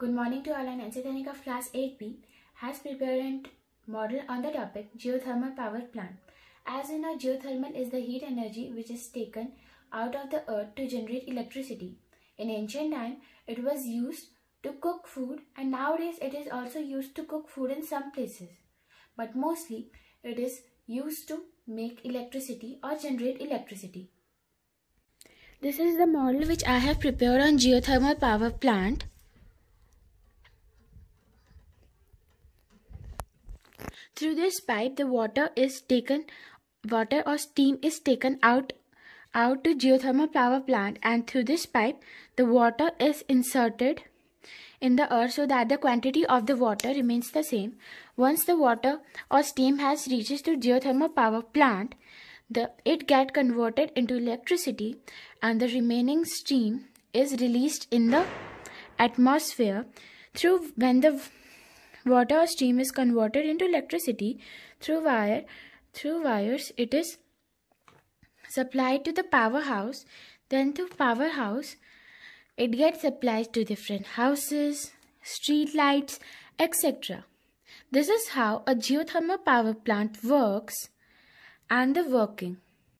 Good morning to all and Anjitanik of class 8B has prepared a model on the topic geothermal power plant. As you know, geothermal is the heat energy which is taken out of the earth to generate electricity. In ancient time, it was used to cook food and nowadays it is also used to cook food in some places. But mostly, it is used to make electricity or generate electricity. This is the model which I have prepared on geothermal power plant. Through this pipe, the water is taken, water or steam is taken out out to geothermal power plant and through this pipe the water is inserted in the earth so that the quantity of the water remains the same once the water or steam has reaches to geothermal power plant the it get converted into electricity and the remaining steam is released in the atmosphere through when the water or steam is converted into electricity through wire through wires it is supplied to the powerhouse then through powerhouse it gets supplied to different houses street lights etc this is how a geothermal power plant works and the working